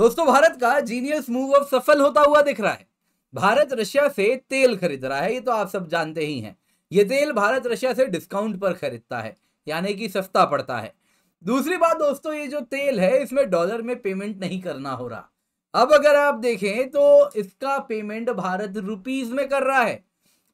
दोस्तों भारत का genius move अब सफल होता हुआ दिख रहा है भारत रशिया से तेल खरीद रहा है ये तो आप सब जानते ही हैं ये तेल भारत रशिया से डिस्काउंट पर खरीदता है यानी कि सस्ता पड़ता है दूसरी बात दोस्तों ये जो तेल है इसमें डॉलर में पेमेंट नहीं करना हो रहा अब अगर आप देखें तो इसका पेमेंट भारत रुपीज में कर रहा है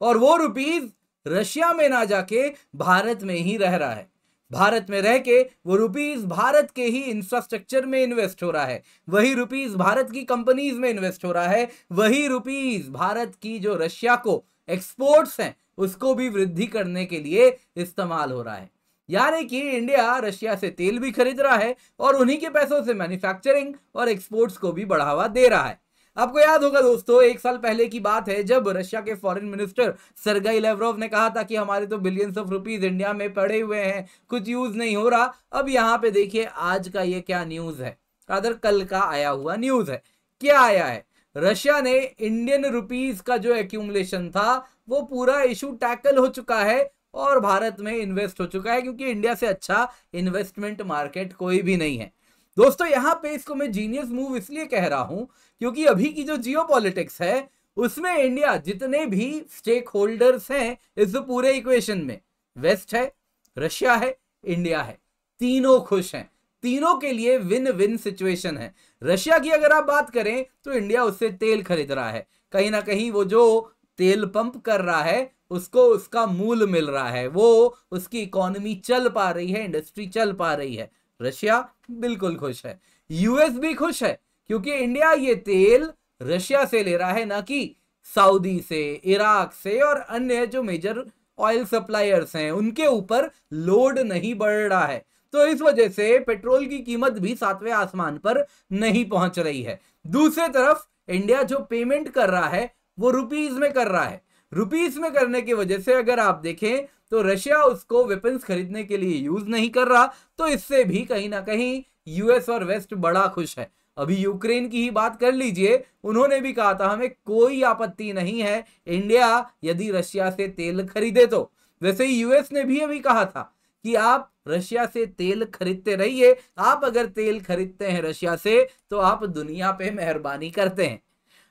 और वो रुपीज रशिया में ना जाके भारत में ही रह रहा है भारत में रह के वो रुपीज भारत के ही इंफ्रास्ट्रक्चर में इन्वेस्ट हो रहा है वही रुपीज भारत की कंपनीज में इन्वेस्ट हो रहा है वही रुपीज भारत की जो रशिया को एक्सपोर्ट्स हैं उसको भी वृद्धि करने के लिए इस्तेमाल हो रहा है यानी कि इंडिया रशिया से तेल भी खरीद रहा है और उन्हीं के पैसों से मैन्युफैक्चरिंग और एक्सपोर्ट्स को भी बढ़ावा दे रहा है आपको याद होगा दोस्तों एक साल पहले की बात है जब रशिया के फॉरेन मिनिस्टर सरगई लेवरोव ने कहा था कि हमारे तो बिलियंस ऑफ रुपीज इंडिया में पड़े हुए हैं कुछ यूज नहीं हो रहा अब यहाँ पे देखिए आज का ये क्या न्यूज है अदर कल का आया हुआ न्यूज है क्या आया है रशिया ने इंडियन रुपीज का जो एक्यूमलेशन था वो पूरा इशू टैकल हो चुका है और भारत में इन्वेस्ट हो चुका है क्योंकि इंडिया से अच्छा इन्वेस्टमेंट मार्केट कोई भी नहीं है दोस्तों यहाँ पे इसको मैं जीनियस मूव इसलिए कह रहा हूँ क्योंकि अभी की जो जियो है उसमें इंडिया जितने भी स्टेक होल्डर्स हैं इस पूरे इक्वेशन में वेस्ट है रशिया है इंडिया है तीनों खुश हैं तीनों के लिए विन विन सिचुएशन है रशिया की अगर आप बात करें तो इंडिया उससे तेल खरीद रहा है कहीं ना कहीं वो जो तेल पंप कर रहा है उसको उसका मूल मिल रहा है वो उसकी इकोनॉमी चल पा रही है इंडस्ट्री चल पा रही है रशिया बिल्कुल खुश है यूएस भी खुश है क्योंकि इंडिया ये तेल रशिया से ले रहा है ना कि सऊदी से इराक से और अन्य जो मेजर ऑयल सप्लायर्स हैं उनके ऊपर लोड नहीं बढ़ रहा है तो इस वजह से पेट्रोल की कीमत भी सातवें आसमान पर नहीं पहुंच रही है दूसरी तरफ इंडिया जो पेमेंट कर रहा है वो रुपीज में कर रहा है रुपीस में करने की वजह से अगर आप देखें तो रशिया उसको वेपन्स खरीदने के लिए यूज नहीं कर रहा तो इससे भी कहीं ना कहीं यूएस और वेस्ट बड़ा खुश है अभी यूक्रेन की ही बात कर लीजिए उन्होंने भी कहा था हमें कोई आपत्ति नहीं है इंडिया यदि रशिया से तेल खरीदे तो वैसे ही यूएस ने भी अभी कहा था कि आप रशिया से तेल खरीदते रहिए आप अगर तेल खरीदते हैं रशिया से तो आप दुनिया पे मेहरबानी करते हैं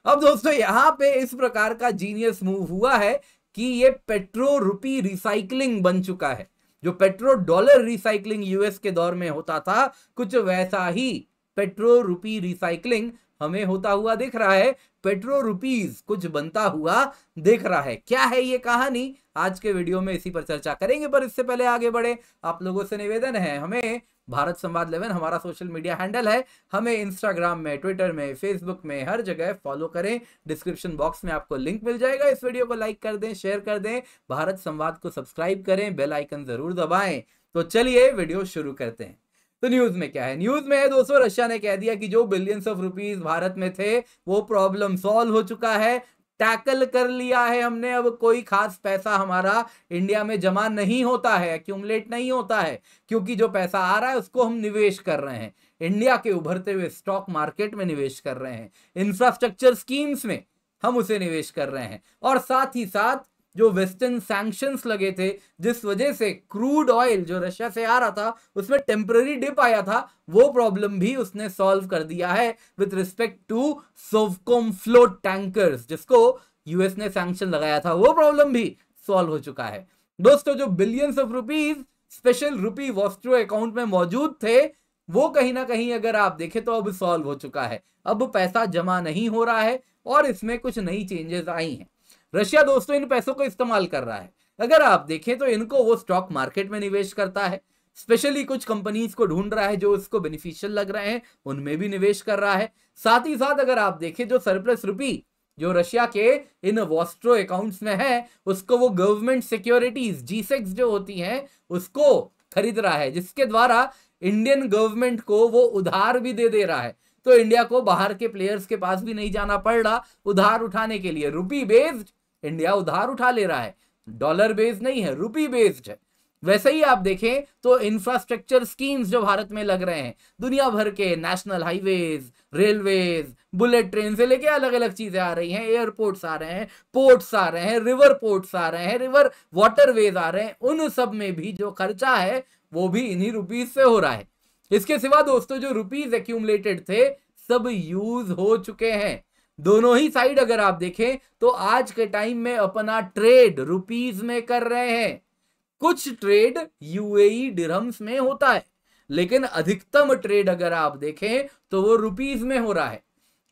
अब दोस्तों यहाँ पे इस प्रकार का जीनियस मूव हुआ है कि ये पेट्रो रुपी रिसाइकलिंग बन चुका है जो पेट्रो डॉलर रिसाइकलिंग यूएस के दौर में होता था कुछ वैसा ही पेट्रो रुपी रिसाइकलिंग हमें होता हुआ दिख रहा है पेट्रो रुपीज कुछ बनता हुआ दिख रहा है क्या है ये कहानी आज के वीडियो में इसी पर चर्चा करेंगे पर इससे पहले आगे बढ़े आप लोगों से निवेदन है हमें भारत संवाद लेवन हमारा सोशल मीडिया हैंडल है हमें इंस्टाग्राम में ट्विटर में फेसबुक में हर जगह फॉलो करें डिस्क्रिप्शन बॉक्स में आपको लिंक मिल जाएगा इस वीडियो को लाइक कर दें शेयर कर दें भारत संवाद को सब्सक्राइब करें बेल आइकन जरूर दबाएं तो चलिए वीडियो शुरू करते हैं तो न्यूज में क्या है न्यूज में है दोस्तों रशिया ने कह दिया कि जो बिलियंस ऑफ रुपीस भारत में थे वो प्रॉब्लम सॉल्व हो चुका है टैकल कर लिया है हमने अब कोई खास पैसा हमारा इंडिया में जमा नहीं होता है एक्यूमलेट नहीं होता है क्योंकि जो पैसा आ रहा है उसको हम निवेश कर रहे हैं इंडिया के उभरते हुए स्टॉक मार्केट में निवेश कर रहे हैं इंफ्रास्ट्रक्चर स्कीम्स में हम उसे निवेश कर रहे हैं और साथ ही साथ जो वेस्टर्न सैंक्शंस लगे थे जिस वजह से क्रूड ऑयल जो रशिया से आ रहा था उसमें टेम्प्ररी डिप आया था वो प्रॉब्लम भी उसने सॉल्व कर दिया है with respect to Sovcomflot tankers जिसको यूएस ने सैंक्शन लगाया था वो प्रॉब्लम भी सॉल्व हो चुका है दोस्तों जो billions of rupees special rupee vostro account में मौजूद थे वो कहीं ना कहीं अगर आप देखें तो अब सॉल्व हो चुका है अब पैसा जमा नहीं हो रहा है और इसमें कुछ नई चेंजेस आई हैं रशिया दोस्तों इन पैसों को इस्तेमाल कर रहा है अगर आप देखें तो इनको वो स्टॉक मार्केट में निवेश करता है स्पेशली कुछ कंपनीज को ढूंढ रहा है जो उसको बेनिफिशियल लग रहे हैं उनमें भी निवेश कर रहा है साथ ही साथ अगर आप देखें जो सरप्लस रुपी जो रशिया के इन वॉस्ट्रो अकाउंट्स में है उसको वो गवर्नमेंट सिक्योरिटीज जीसेक्स जो होती हैं उसको खरीद रहा है जिसके द्वारा इंडियन गवर्नमेंट को वो उधार भी दे दे रहा है तो इंडिया को बाहर के प्लेयर्स के पास भी नहीं जाना पड़ रहा उधार उठाने के लिए रुपी बेस्ड इंडिया उधार उठा ले रहा है डॉलर बेस्ड नहीं है रुपी बेस्ड है वैसे ही आप देखें तो इंफ्रास्ट्रक्चर स्कीम्स जो भारत में लग रहे हैं दुनिया भर के national highways railways bullet train से लेके अलग अलग चीजें आ रही हैं एयरपोर्ट्स आ रहे हैं पोर्ट्स आ रहे हैं रिवर पोर्ट्स आ रहे हैं रिवर वाटरवेज आ रहे हैं उन सब में भी जो खर्चा है वो भी इन्हीं रुपीज से हो रहा है इसके सिवा दोस्तों जो रुपीज एक्यूमलेटेड थे सब यूज हो चुके हैं दोनों ही साइड अगर आप देखें तो आज के टाइम में अपना ट्रेड रुपीज में कर रहे हैं कुछ ट्रेड यूएई डिरहम्स में होता है लेकिन अधिकतम ट्रेड अगर आप देखें तो वो रुपीज में हो रहा है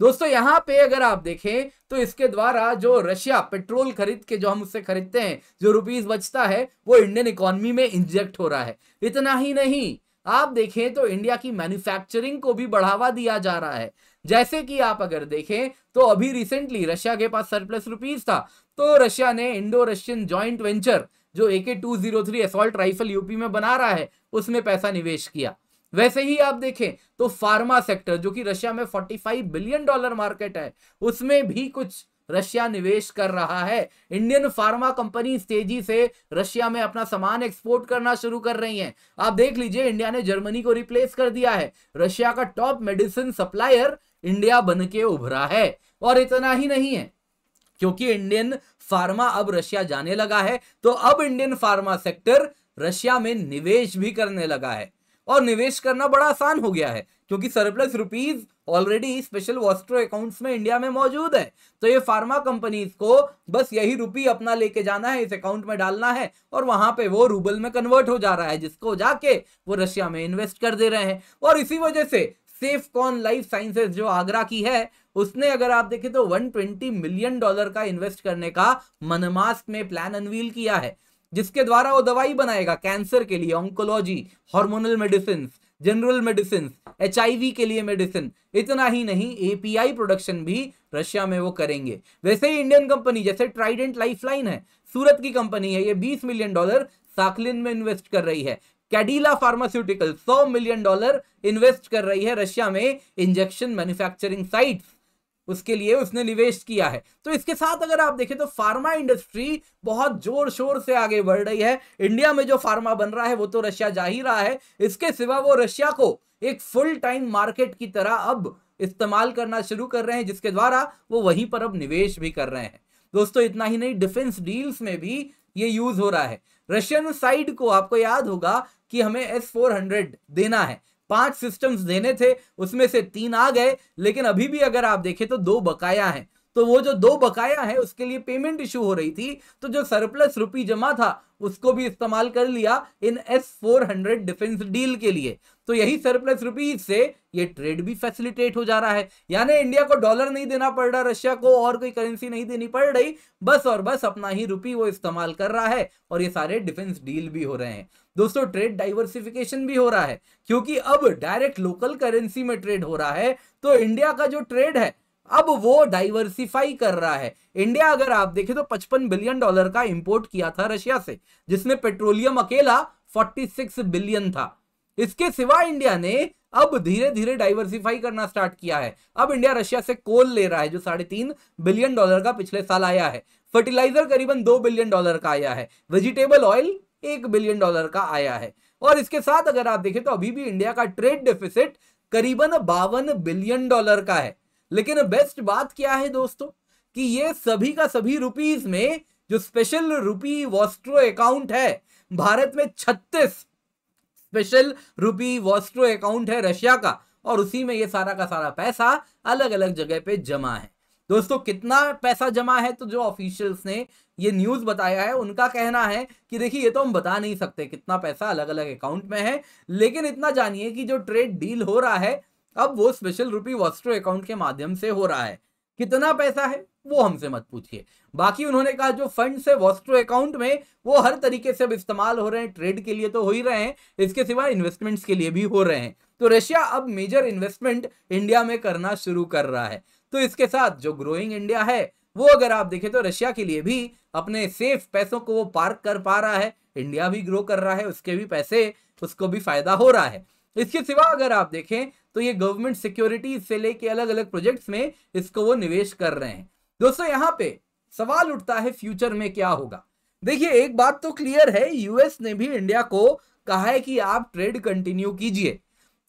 दोस्तों यहां पे अगर आप देखें तो इसके द्वारा जो रशिया पेट्रोल खरीद के जो हम उससे खरीदते हैं जो रुपीज बचता है वो इंडियन इकोनॉमी में इंजेक्ट हो रहा है इतना ही नहीं आप देखें तो इंडिया की मैन्युफैक्चरिंग को भी बढ़ावा दिया जा रहा है जैसे कि आप अगर देखें तो अभी रिसेंटली रशिया के पास सरप्लस रुपीज था तो रशिया ने इंडो रशियन ज्वाइंट वेंचर जो A K two zero three assault rifle UP में बना रहा है उसमें पैसा निवेश किया वैसे ही आप देखें तो फार्मा सेक्टर जो कि रशिया में 45 बिलियन डॉलर मार्केट है उसमें भी कुछ रशिया निवेश कर रहा है इंडियन फार्मा कंपनी तेजी से रशिया में अपना सामान एक्सपोर्ट करना शुरू कर रही हैं आप देख लीजिए इंडिया ने जर्मनी को रिप्लेस कर दिया है रशिया का टॉप मेडिसिन सप्लायर इंडिया बन के उभरा है और इतना ही नहीं है क्योंकि इंडियन फार्मा अब रशिया जाने लगा है तो अब इंडियन फार्मा सेक्टर रशिया में निवेश भी करने लगा है और निवेश करना बड़ा आसान हो गया है क्योंकि surplus rupees already special vostro accounts में इंडिया में मौजूद है तो ये फार्मा कंपनीज को बस यही रुपी अपना लेके जाना है इस अकाउंट में डालना है और वहां पे वो रूबल में कन्वर्ट हो जा रहा है जिसको जाके वो रशिया में इन्वेस्ट कर दे रहे हैं और इसी वजह से सेफ कॉन लाइफ साइंसेस जो आगरा की है उसने अगर आप देखें तो 120 मिलियन डॉलर का इन्वेस्ट करने का मनमास्क में प्लान अनवील किया है जिसके द्वारा वो दवाई बनाएगा कैंसर के लिए oncology hormonal medicine general medicine H के लिए मेडिसिन इतना ही नहीं एपीआई प्रोडक्शन भी रशिया में वो करेंगे वैसे ही इंडियन कंपनी जैसे ट्राइडेंट लाइफलाइन है सूरत की कंपनी है ये 20 मिलियन डॉलर साखलिन में इन्वेस्ट कर रही है Cadila pharmaceutical 100 million dollar invest कर रही है रशिया में इंजेक्शन मैन्युफैक्चरिंग साइट्स उसके लिए उसने निवेश किया है तो इसके साथ अगर आप देखें तो फार्मा इंडस्ट्री बहुत जोर शोर से आगे बढ़ रही है इंडिया में जो फार्मा बन रहा है वो तो रशिया जा ही रहा है इसके सिवा वो रशिया को एक फुल टाइम मार्केट की तरह अब इस्तेमाल करना शुरू कर रहे हैं जिसके द्वारा वो वहीं पर अब निवेश भी कर रहे हैं दोस्तों इतना ही नहीं डिफेंस डील्स में भी ये यूज हो रहा है रशियन साइड को आपको याद होगा कि हमें एस फोर हंड्रेड देना है पांच सिस्टम्स देने थे उसमें से तीन आ गए लेकिन अभी भी अगर आप देखें तो दो बकाया है तो वो जो दो बकाया है उसके लिए पेमेंट इशू हो रही थी तो जो सरप्लस रुपी जमा था उसको भी इस्तेमाल कर लिया इन S four hundred defence deal के लिए तो यही सरप्लस रुपी से ये ट्रेड भी फैसिलिटेट हो जा रहा है यानी इंडिया को डॉलर नहीं देना पड़ रहा रशिया को और कोई करेंसी नहीं देनी पड़ रही बस और बस अपना ही रुपी वो इस्तेमाल कर रहा है और ये सारे डिफेंस डील भी हो रहे हैं दोस्तों ट्रेड डाइवर्सिफिकेशन भी हो रहा है क्योंकि अब डायरेक्ट लोकल करेंसी में ट्रेड हो रहा है तो इंडिया का जो ट्रेड है अब वो डाइवर्सिफाई कर रहा है इंडिया अगर आप देखें तो 55 बिलियन डॉलर का इंपोर्ट किया था रशिया से जिसमें पेट्रोलियम अकेला 46 बिलियन था इसके सिवा इंडिया ने अब धीरे धीरे डाइवर्सिफाई करना स्टार्ट किया है अब इंडिया रशिया से कोल ले रहा है जो साढ़े तीन बिलियन डॉलर का पिछले साल आया है फर्टिलाइजर करीबन दो बिलियन डॉलर का आया है वेजिटेबल ऑयल एक बिलियन डॉलर का आया है और इसके साथ अगर आप देखें तो अभी भी इंडिया का ट्रेड डेफिसिट करीबन बावन बिलियन डॉलर का है लेकिन बेस्ट बात क्या है दोस्तों कि ये सभी का सभी रुपीज में जो स्पेशल रुपी वॉस्ट्रो अकाउंट है भारत में छत्तीस स्पेशल रुपी वॉस्ट्रो अकाउंट है रशिया का और उसी में ये सारा का सारा पैसा अलग अलग जगह पे जमा है दोस्तों कितना पैसा जमा है तो जो ऑफिशियल्स ने ये न्यूज बताया है उनका कहना है कि देखिए ये तो हम बता नहीं सकते कितना पैसा अलग अलग अकाउंट में है लेकिन इतना जानिए कि जो ट्रेड डील हो रहा है अब वो स्पेशल रूपी वॉस्ट्रो अकाउंट के माध्यम से हो रहा है कितना पैसा है वो हमसे मत पूछिए बाकी उन्होंने कहा जो फंड है वॉस्ट्रो अकाउंट में वो हर तरीके से अब इस्तेमाल हो रहे हैं ट्रेड के लिए तो हो ही रहे हैं इसके सिवा इन्वेस्टमेंट्स के लिए भी हो रहे हैं तो रशिया अब मेजर इन्वेस्टमेंट इंडिया में करना शुरू कर रहा है तो इसके साथ जो ग्रोइंग इंडिया है वो अगर आप देखें तो रशिया के लिए भी अपने सेफ पैसों को वो पार्क कर पा रहा है इंडिया भी ग्रो कर रहा है उसके भी पैसे उसको भी फायदा हो रहा है इसके सिवा अगर आप देखें तो ये गवर्नमेंट सिक्योरिटी से लेके अलग अलग प्रोजेक्ट्स में इसको वो निवेश कर रहे हैं दोस्तों यहाँ पे सवाल उठता है फ्यूचर में क्या होगा देखिए एक बात तो क्लियर है यूएस ने भी इंडिया को कहा है कि आप ट्रेड कंटिन्यू कीजिए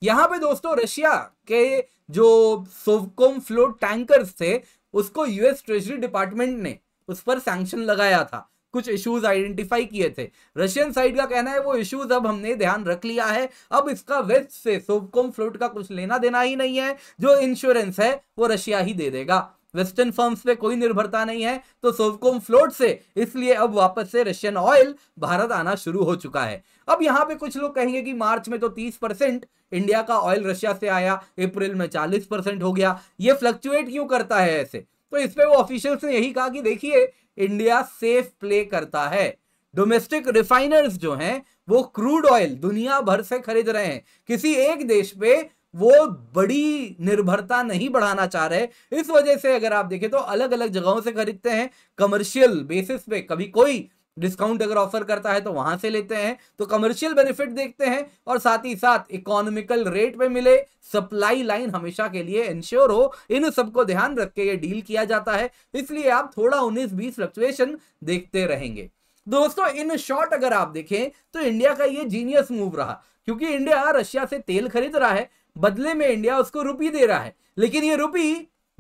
यहाँ पे दोस्तों रशिया के जो सोवकोम फ्लोट टैंकर्स थे उसको यूएस ट्रेजरी डिपार्टमेंट ने उस पर सैंक्शन लगाया था कुछ इश्यूज आइडेंटिफाई किए थे रशियन साइड का कहना है वो इश्यूज अब हमने ध्यान रख लिया है अब इसका वेस्ट से सोवकोम फ्लोट का कुछ लेना देना ही नहीं है जो इंश्योरेंस है वो रशिया ही दे देगा वेस्टर्न फर्म्स पे कोई निर्भरता नहीं है तो सोवकोम फ्लोट से इसलिए अब वापस से रशियन ऑयल भारत आना शुरू हो चुका है अब यहाँ पे कुछ लोग कहेंगे कि मार्च में तो 30 परसेंट इंडिया का ऑयल रशिया से आया अप्रैल में 40 परसेंट हो गया ये फ्लक्चुएट क्यों करता है ऐसे तो इस पर वो ऑफिशियल्स ने यही कहा कि देखिए इंडिया सेफ प्ले करता है डोमेस्टिक रिफाइनर्स जो हैं वो क्रूड ऑयल दुनिया भर से खरीद रहे हैं किसी एक देश पे वो बड़ी निर्भरता नहीं बढ़ाना चाह रहे इस वजह से अगर आप देखें तो अलग अलग जगहों से खरीदते हैं कमर्शियल बेसिस पे कभी कोई डिस्काउंट अगर ऑफर करता है तो वहां से लेते हैं तो कमर्शियल बेनिफिट देखते हैं और साथ ही साथ इकोनॉमिकल रेट पे मिले सप्लाई लाइन हमेशा के लिए इंश्योर हो इन सबको ध्यान रख के ये डील किया जाता है इसलिए आप थोड़ा उन्नीस बीस फ्लक्चुएशन देखते रहेंगे दोस्तों इन शॉर्ट अगर आप देखें तो इंडिया का ये जीनियस मूव रहा क्योंकि इंडिया रशिया से तेल खरीद रहा है बदले में इंडिया उसको रुपी दे रहा है लेकिन ये रुपी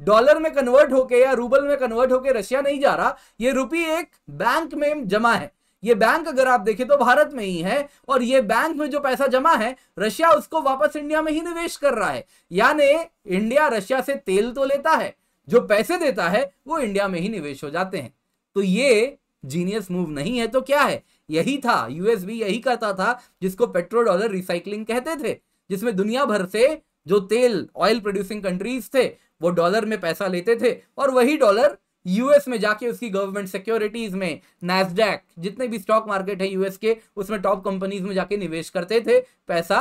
डॉलर में कन्वर्ट होके या रूबल में कन्वर्ट होके रशिया नहीं जा रहा ये रुपी एक बैंक में जमा है ये बैंक अगर आप देखें तो भारत में ही है और ये बैंक में जो पैसा जमा है रशिया उसको वापस इंडिया में ही निवेश कर रहा है यानी इंडिया रशिया से तेल तो लेता है जो पैसे देता है वो इंडिया में ही निवेश हो जाते हैं तो ये जीनियस मूव नहीं है तो क्या है यही था यूएसबी यही करता था जिसको पेट्रोल डॉलर रिसाइकलिंग कहते थे जिसमें दुनिया भर से जो तेल ऑयल प्रोड्यूसिंग कंट्रीज थे वो डॉलर में पैसा लेते थे और वही डॉलर यूएस में जाके उसकी गवर्नमेंट सिक्योरिटीज में नैसडैक जितने भी स्टॉक मार्केट है यूएस के उसमें टॉप कंपनीज में जाके निवेश करते थे पैसा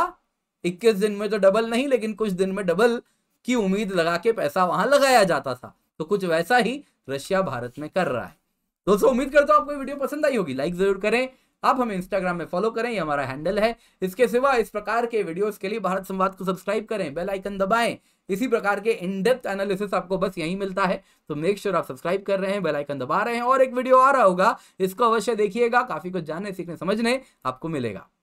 21 दिन में तो डबल नहीं लेकिन कुछ दिन में डबल की उम्मीद लगा के पैसा वहां लगाया जाता था तो कुछ वैसा ही रशिया भारत में कर रहा है दोस्तों उम्मीद करता हूं आपको वीडियो पसंद आई होगी लाइक जरूर करें आप हमें इंस्टाग्राम में फॉलो करें ये हमारा हैंडल है इसके सिवा इस प्रकार के वीडियोस के लिए भारत संवाद को सब्सक्राइब करें बेल आइकन दबाएं इसी प्रकार के इन डेप्थ एनालिसिस आपको बस यहीं मिलता है तो मेक श्योर sure आप सब्सक्राइब कर रहे हैं बेल आइकन दबा रहे हैं और एक वीडियो आ रहा होगा इसको अवश्य देखिएगा काफी कुछ जानने सीखने समझने आपको मिलेगा